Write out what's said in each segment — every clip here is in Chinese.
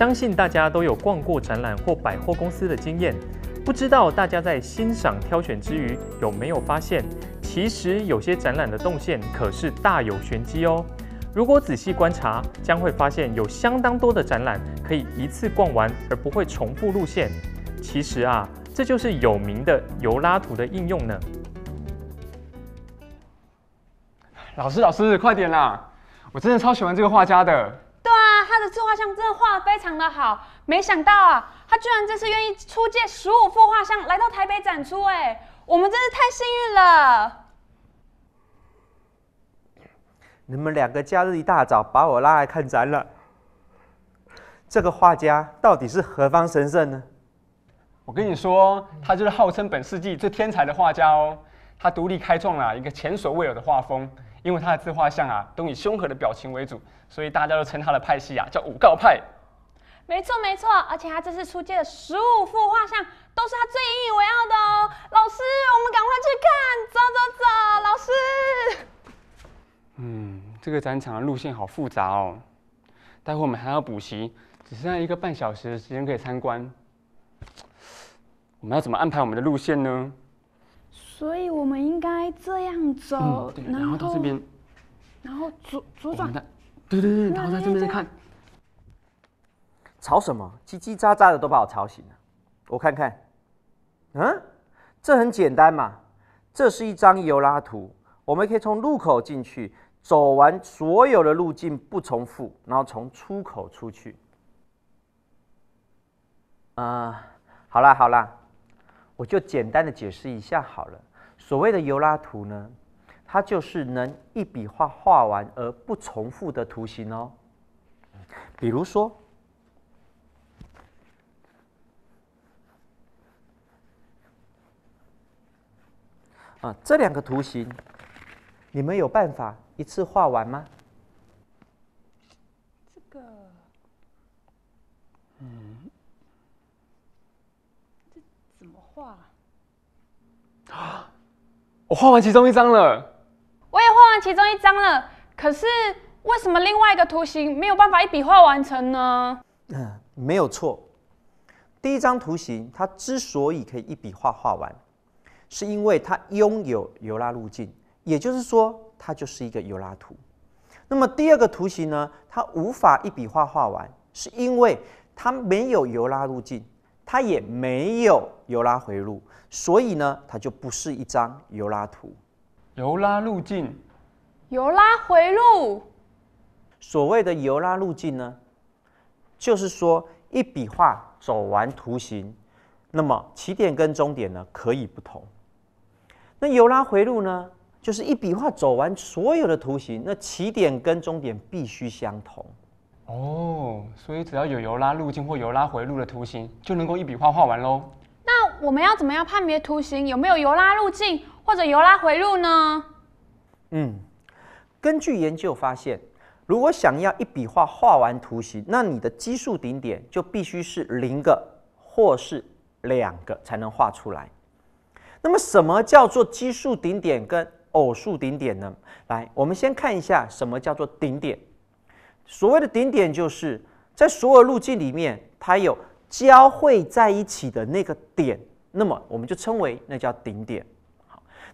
相信大家都有逛过展览或百货公司的经验，不知道大家在欣赏挑选之余，有没有发现，其实有些展览的动线可是大有玄机哦。如果仔细观察，将会发现有相当多的展览可以一次逛完而不会重复路线。其实啊，这就是有名的尤拉图的应用呢。老师，老师，快点啦！我真的超喜欢这个画家的。他的自画像真的画的非常的好，没想到啊，他居然这次愿意出借十五幅画像来到台北展出，哎，我们真是太幸运了。你们两个假日一大早把我拉来看展了，这个画家到底是何方神圣呢？我跟你说，他就是号称本世纪最天才的画家哦，他独立开创了一个前所未有的画风，因为他的自画像啊，都以凶狠的表情为主。所以大家都称他的派系啊，叫五告派。没错没错，而且他这次出借的十五幅画像，都是他最引以为傲的哦。老师，我们赶快去看，走走走，老师。嗯，这个展场的路线好复杂哦。待会我们还要补习，只剩下一个半小时的时间可以参观。我们要怎么安排我们的路线呢？所以我们应该这样走，然后到这边，然后左左转。对对对，然后在这边在看，吵什么？叽叽喳喳的都把我吵醒了。我看看，嗯，这很简单嘛。这是一张尤拉图，我们可以从入口进去，走完所有的路径不重复，然后从出口出去。啊，好啦好啦，我就简单的解释一下好了。所谓的尤拉图呢？它就是能一笔画画完而不重复的图形哦。比如说，啊，这两个图形，你们有办法一次画完吗？这个，嗯，这怎么画？啊，我画完其中一张了。其中一张了，可是为什么另外一个图形没有办法一笔画完成呢？嗯，没有错。第一张图形它之所以可以一笔画画完，是因为它拥有油拉路径，也就是说它就是一个油拉图。那么第二个图形呢，它无法一笔画画完，是因为它没有油拉路径，它也没有油拉回路，所以呢，它就不是一张油拉图。油拉路径。游拉回路，所谓的游拉路径呢，就是说一笔画走完图形，那么起点跟终点呢可以不同。那游拉回路呢，就是一笔画走完所有的图形，那起点跟终点必须相同。哦，所以只要有游拉路径或游拉回路的图形，就能够一笔画画完喽。那我们要怎么样判别图形有没有游拉路径或者游拉回路呢？嗯。根据研究发现，如果想要一笔画画完图形，那你的奇数顶点就必须是零个或是两个才能画出来。那么，什么叫做奇数顶点跟偶数顶点呢？来，我们先看一下什么叫做顶点。所谓的顶点，就是在所有路径里面，它有交汇在一起的那个点，那么我们就称为那叫顶点。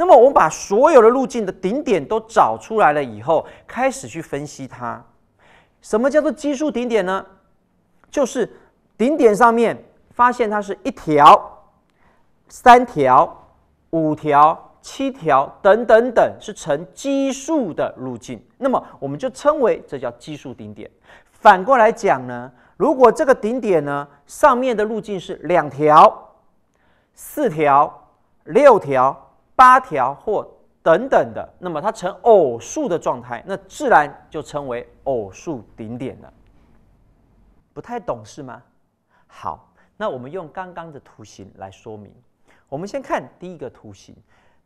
那么我们把所有的路径的顶点都找出来了以后，开始去分析它。什么叫做奇数顶点呢？就是顶点上面发现它是一条、三条、五条、七条等等等，是呈奇数的路径。那么我们就称为这叫奇数顶点。反过来讲呢，如果这个顶点呢上面的路径是两条、四条、六条。八条或等等的，那么它成偶数的状态，那自然就称为偶数顶点了。不太懂是吗？好，那我们用刚刚的图形来说明。我们先看第一个图形，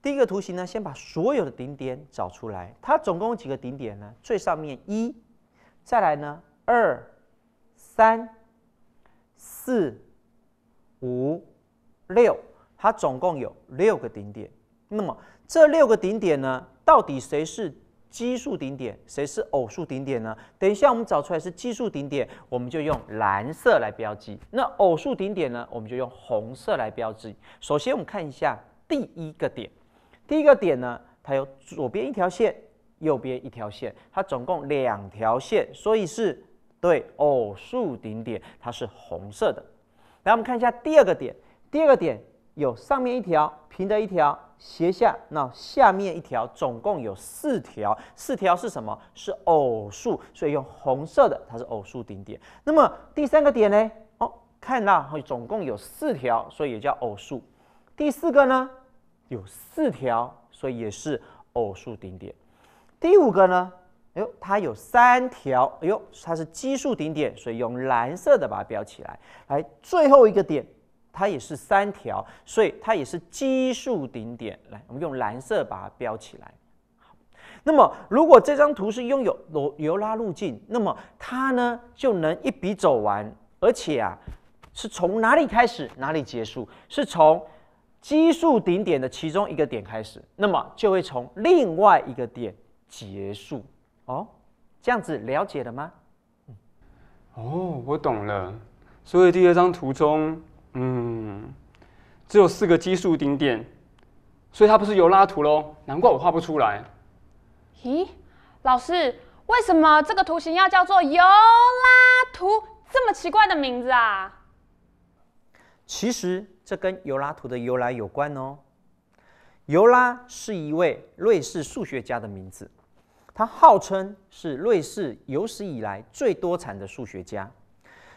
第一个图形呢，先把所有的顶点找出来。它总共有几个顶点呢？最上面一，再来呢二、三、四、五、六，它总共有六个顶点。那么这六个顶点呢，到底谁是奇数顶点，谁是偶数顶点呢？等一下我们找出来是奇数顶点，我们就用蓝色来标记；那偶数顶点呢，我们就用红色来标记。首先我们看一下第一个点，第一个点呢，它有左边一条线，右边一条线，它总共两条线，所以是对偶数顶点，它是红色的。来，我们看一下第二个点，第二个点。有上面一条平的一条斜下，那下面一条总共有四条，四条是什么？是偶数，所以用红色的它是偶数顶点。那么第三个点呢？哦，看到总共有四条，所以也叫偶数。第四个呢？有四条，所以也是偶数顶点。第五个呢？哎呦，它有三条，哎呦，它是奇数顶点，所以用蓝色的把它标起来。来，最后一个点。它也是三条，所以它也是奇数顶点。来，我们用蓝色把它标起来。好，那么如果这张图是拥有罗尤拉路径，那么它呢就能一笔走完，而且啊是从哪里开始，哪里结束？是从奇数顶点的其中一个点开始，那么就会从另外一个点结束。哦，这样子了解了吗？哦，我懂了。所以第二张图中，嗯。只有四个奇数顶点，所以它不是尤拉图喽。难怪我画不出来。咦，老师，为什么这个图形要叫做尤拉图？这么奇怪的名字啊！其实这跟尤拉图的由来有关哦。尤拉是一位瑞士数学家的名字，他号称是瑞士有史以来最多产的数学家。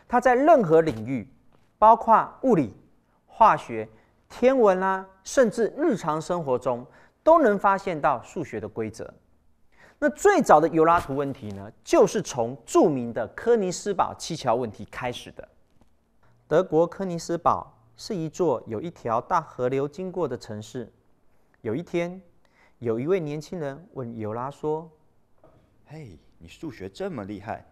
他在任何领域，包括物理。化学、天文啦，甚至日常生活中都能发现到数学的规则。那最早的尤拉图问题呢，就是从著名的科尼斯堡七桥问题开始的。德国科尼斯堡是一座有一条大河流经过的城市。有一天，有一位年轻人问尤拉说：“嘿，你数学这么厉害，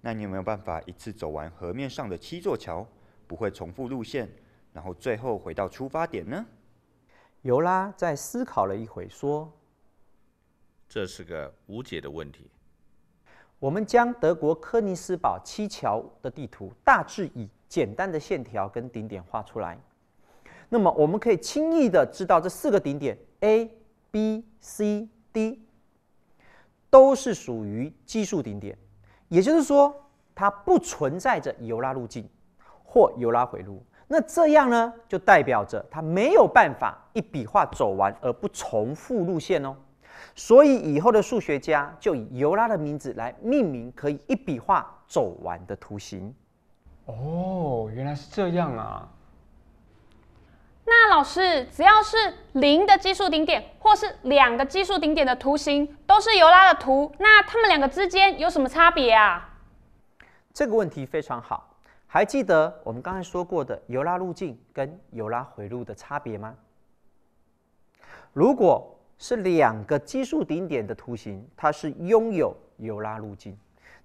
那你有没有办法一次走完河面上的七座桥，不会重复路线？”然后最后回到出发点呢？尤拉在思考了一会，说：“这是个无解的问题。”我们将德国科尼斯堡七桥的地图大致以简单的线条跟顶点画出来，那么我们可以轻易的知道这四个顶点 A、B、C、D 都是属于奇数顶点，也就是说，它不存在着尤拉路径或尤拉回路。那这样呢，就代表着它没有办法一笔画走完而不重复路线哦。所以以后的数学家就以尤拉的名字来命名可以一笔画走完的图形。哦，原来是这样啊。那老师，只要是零的奇数顶点或是两个奇数顶点的图形，都是尤拉的图。那它们两个之间有什么差别啊？这个问题非常好。还记得我们刚才说过的尤拉路径跟尤拉回路的差别吗？如果是两个奇数顶点的图形，它是拥有尤拉路径。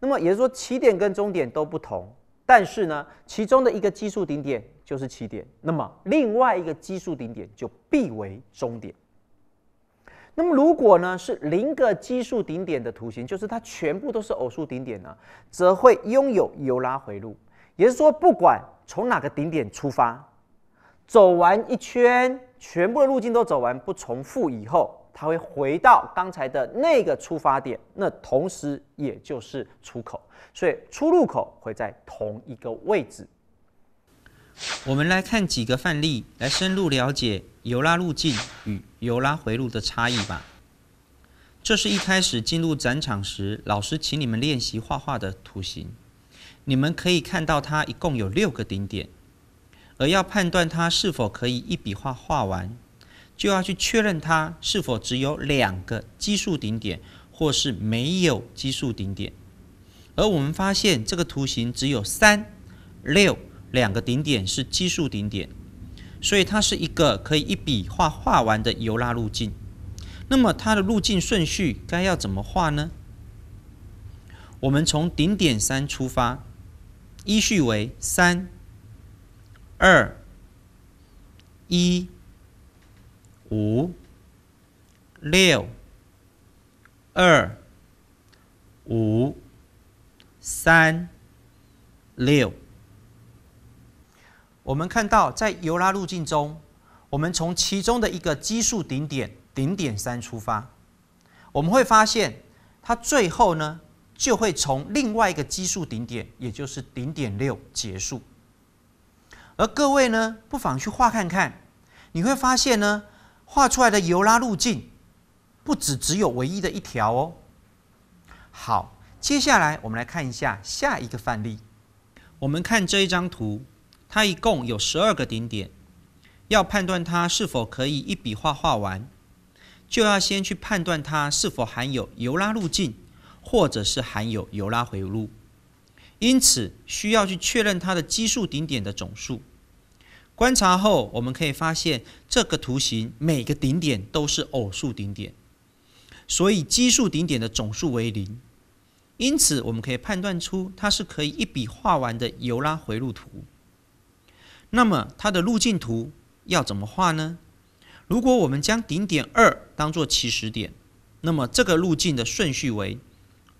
那么也就是说，起点跟终点都不同，但是呢，其中的一个奇数顶点就是起点，那么另外一个奇数顶点就必为终点。那么如果呢是零个奇数顶点的图形，就是它全部都是偶数顶点呢，则会拥有尤拉回路。也是说，不管从哪个顶点出发，走完一圈，全部的路径都走完，不重复以后，它会回到刚才的那个出发点，那同时也就是出口，所以出入口会在同一个位置。我们来看几个范例，来深入了解欧拉路径与欧拉回路的差异吧。这是一开始进入展场时，老师请你们练习画画的图形。你们可以看到，它一共有六个顶点，而要判断它是否可以一笔画画完，就要去确认它是否只有两个奇数顶点，或是没有奇数顶点。而我们发现这个图形只有三、六两个顶点是奇数顶点，所以它是一个可以一笔画画完的欧拉路径。那么它的路径顺序该要怎么画呢？我们从顶点三出发。依序为三、二、一、五、六、二、五、三、六。我们看到，在尤拉路径中，我们从其中的一个奇数顶点顶点三出发，我们会发现它最后呢？就会从另外一个奇数顶点，也就是顶点六结束。而各位呢，不妨去画看看，你会发现呢，画出来的油拉路径，不只只有唯一的一条哦。好，接下来我们来看一下下一个范例。我们看这一张图，它一共有十二个顶点，要判断它是否可以一笔画画完，就要先去判断它是否含有油拉路径。或者是含有欧拉回路，因此需要去确认它的奇数顶点的总数。观察后，我们可以发现这个图形每个顶点都是偶数顶点，所以奇数顶点的总数为零。因此，我们可以判断出它是可以一笔画完的欧拉回路图。那么它的路径图要怎么画呢？如果我们将顶点二当做起始点，那么这个路径的顺序为。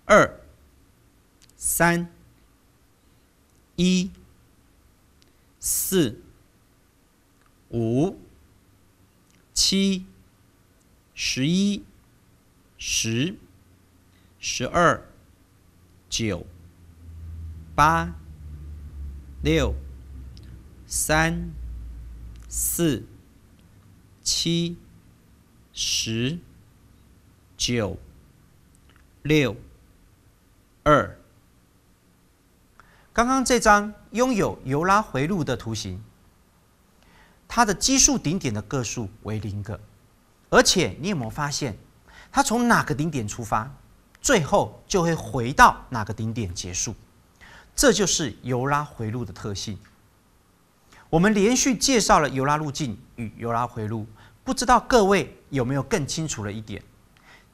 二、三、一、四、五、七、十一、十、十二、九、八、六、三、四、七、十、九、六。二，刚刚这张拥有尤拉回路的图形，它的奇数顶点的个数为零个，而且你有没有发现，它从哪个顶点出发，最后就会回到哪个顶点结束，这就是尤拉回路的特性。我们连续介绍了尤拉路径与尤拉回路，不知道各位有没有更清楚了一点？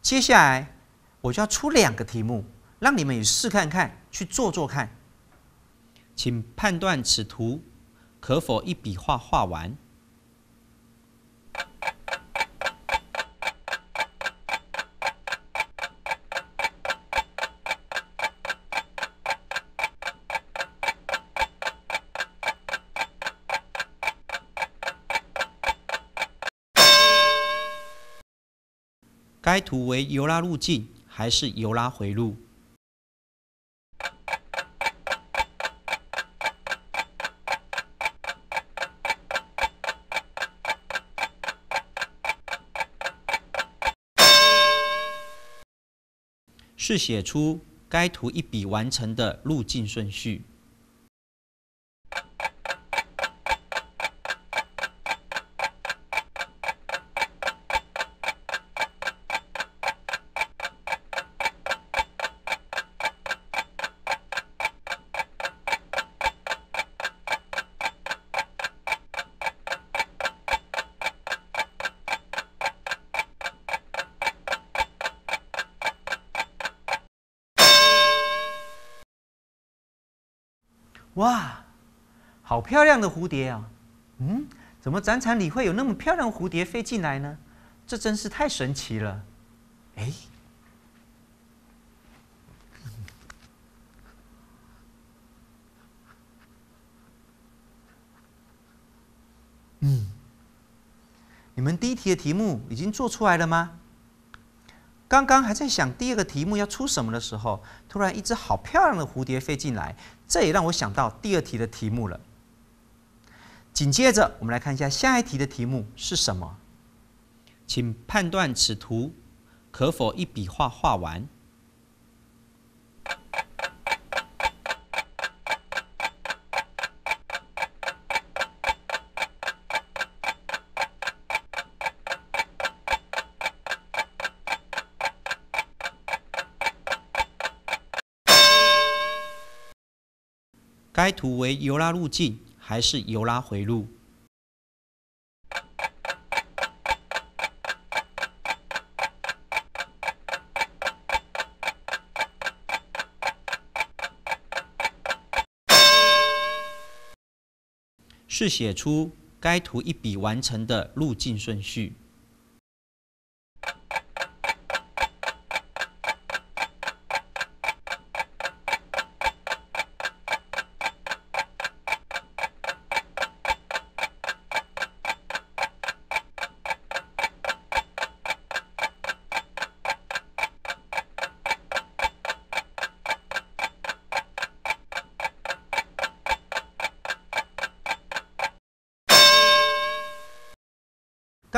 接下来我就要出两个题目。让你们也试看看，去做做看。请判断此图可否一笔画画完？该图为游拉路径还是游拉回路？是写出该图一笔完成的路径顺序。漂亮的蝴蝶啊，嗯，怎么展场里会有那么漂亮的蝴蝶飞进来呢？这真是太神奇了。哎，嗯，你们第一题的题目已经做出来了吗？刚刚还在想第二个题目要出什么的时候，突然一只好漂亮的蝴蝶飞进来，这也让我想到第二题的题目了。紧接着，我们来看一下下一题的题目是什么？请判断此图可否一笔画画完？该图为尤拉路径。还是尤拉回路。是写出该图一笔完成的路径顺序。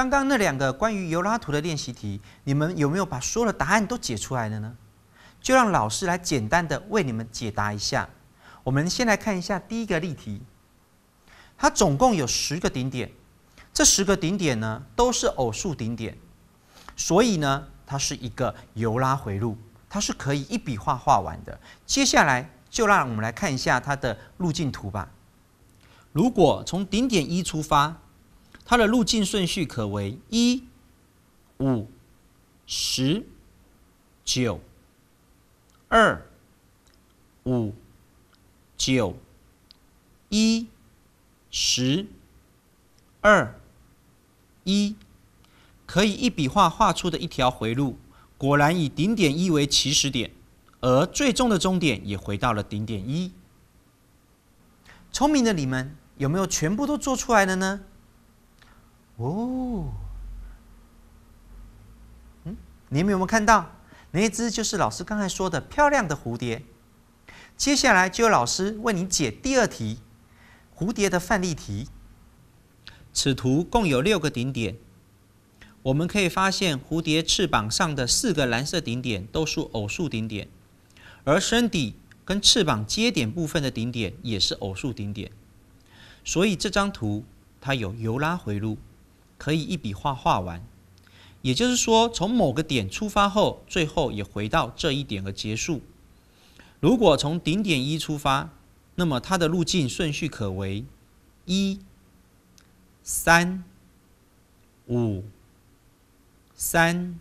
刚刚那两个关于尤拉图的练习题，你们有没有把所有的答案都解出来了呢？就让老师来简单的为你们解答一下。我们先来看一下第一个例题，它总共有十个顶点，这十个顶点呢都是偶数顶点，所以呢它是一个尤拉回路，它是可以一笔画画完的。接下来就让我们来看一下它的路径图吧。如果从顶点一出发。它的路径顺序可为一、五、十、九、二、五、九、一、十、二、一，可以一笔画画出的一条回路。果然以顶点一为起始点，而最终的终点也回到了顶点一。聪明的你们有没有全部都做出来了呢？哦，嗯，你们有没有看到那一只就是老师刚才说的漂亮的蝴蝶？接下来就由老师为你解第二题——蝴蝶的范例题。此图共有六个顶点，我们可以发现蝴蝶翅膀上的四个蓝色顶点都是偶数顶点，而身体跟翅膀接点部分的顶点也是偶数顶点，所以这张图它有欧拉回路。可以一笔画画完，也就是说，从某个点出发后，最后也回到这一点而结束。如果从顶点一出发，那么它的路径顺序可为一、三、五、三、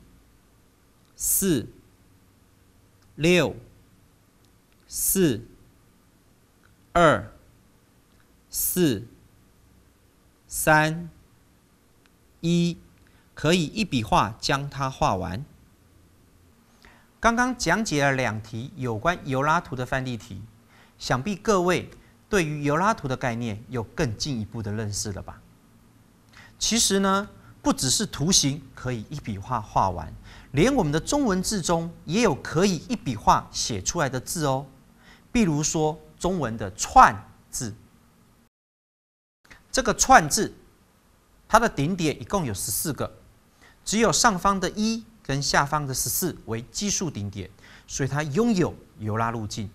四、六、四、二、四、三。一可以一笔画将它画完。刚刚讲解了两题有关尤拉图的范例题，想必各位对于尤拉图的概念有更进一步的认识了吧？其实呢，不只是图形可以一笔画画完，连我们的中文字中也有可以一笔画写出来的字哦。比如说中文的“串”字，这个“串”字。它的顶点一共有十四个，只有上方的一跟下方的十四为奇数顶点，所以它拥有尤拉路径。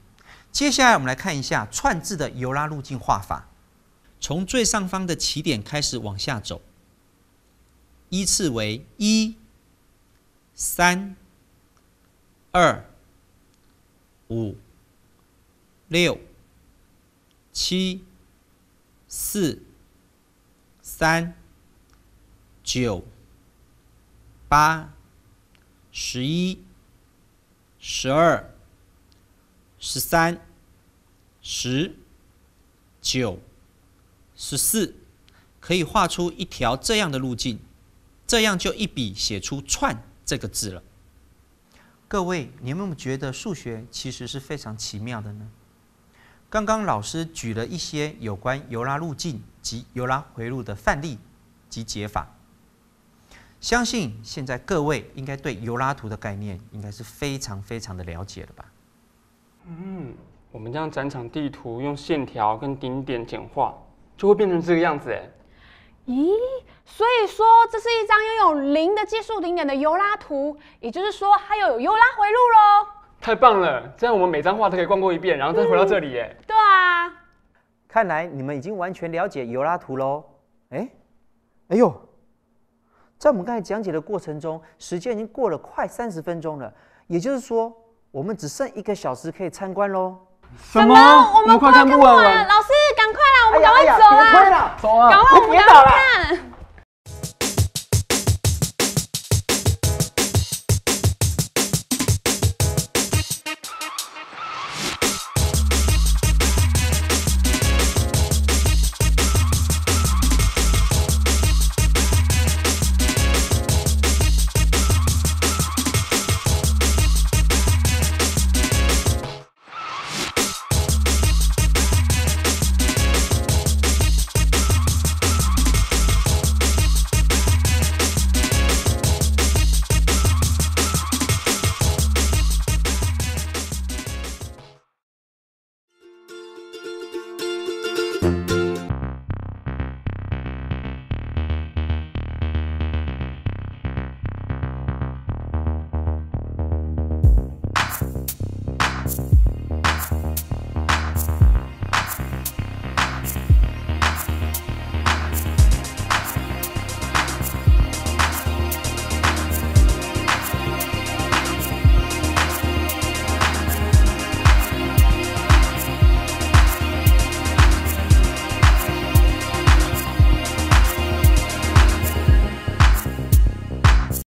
接下来我们来看一下串字的尤拉路径画法，从最上方的起点开始往下走，依次为一、三、二、五、六、七、四、三。九、八、十一、十二、十三、十、九、十四，可以画出一条这样的路径，这样就一笔写出“串”这个字了。各位，你有没有觉得数学其实是非常奇妙的呢？刚刚老师举了一些有关欧拉路径及欧拉回路的范例及解法。相信现在各位应该对尤拉图的概念应该是非常非常的了解了吧？嗯，我们将展场地图用线条跟顶点简化，就会变成这个样子哎。咦，所以说这是一张拥有零的技术顶点的尤拉图，也就是说还有尤拉回路喽。太棒了！这样我们每张画都可以逛过一遍，然后再回到这里哎。对啊。看来你们已经完全了解尤拉图喽。哎，哎呦。在我们刚才讲解的过程中，时间已经过了快三十分钟了，也就是说，我们只剩一个小时可以参观喽。什么？我们快看木偶了！老师，赶快啦，我们赶快走啦，走啊！别打了，别打了。